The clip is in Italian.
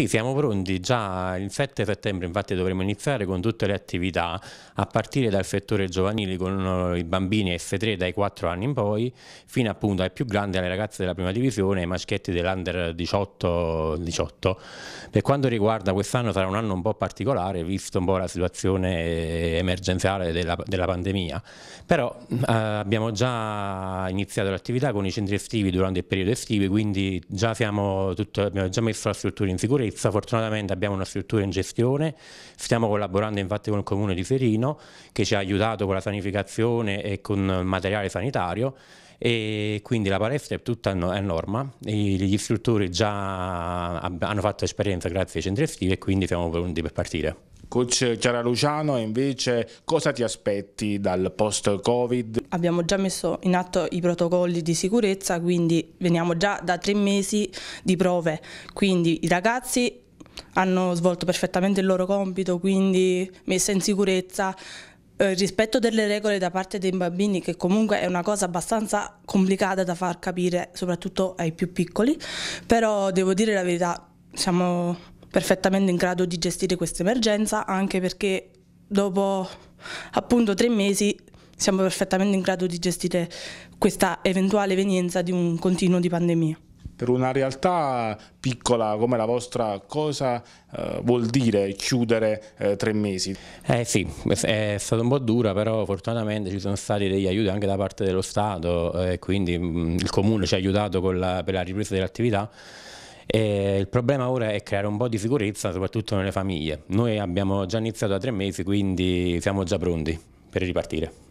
Sì, siamo pronti. Già il 7 settembre infatti dovremo iniziare con tutte le attività, a partire dal settore giovanile con uh, i bambini F3 dai 4 anni in poi, fino appunto ai più grandi, alle ragazze della prima divisione, ai maschietti dell'under 18, 18. Per quanto riguarda quest'anno sarà un anno un po' particolare, visto un po' la situazione eh, emergenziale della, della pandemia, però eh, abbiamo già iniziato l'attività con i centri estivi durante il periodo estivo, quindi già tutto, abbiamo già messo la struttura in sicurezza sicurezza, fortunatamente abbiamo una struttura in gestione, stiamo collaborando infatti con il comune di Serino che ci ha aiutato con la sanificazione e con il materiale sanitario e quindi la palestra è tutta a norma, gli istruttori già hanno fatto esperienza grazie ai centri estivi e quindi siamo pronti per partire. Coach Chiara Luciano, invece, cosa ti aspetti dal post-Covid? Abbiamo già messo in atto i protocolli di sicurezza, quindi veniamo già da tre mesi di prove, quindi i ragazzi hanno svolto perfettamente il loro compito, quindi messa in sicurezza, eh, rispetto delle regole da parte dei bambini, che comunque è una cosa abbastanza complicata da far capire, soprattutto ai più piccoli, però devo dire la verità, siamo perfettamente in grado di gestire questa emergenza, anche perché dopo appunto tre mesi siamo perfettamente in grado di gestire questa eventuale evenienza di un continuo di pandemia. Per una realtà piccola come la vostra, cosa eh, vuol dire chiudere eh, tre mesi? Eh sì, è stata un po' dura, però fortunatamente ci sono stati degli aiuti anche da parte dello Stato, eh, quindi mh, mm, il Comune ci ha aiutato la, per la ripresa dell'attività e il problema ora è creare un po' di sicurezza, soprattutto nelle famiglie. Noi abbiamo già iniziato da tre mesi, quindi siamo già pronti per ripartire.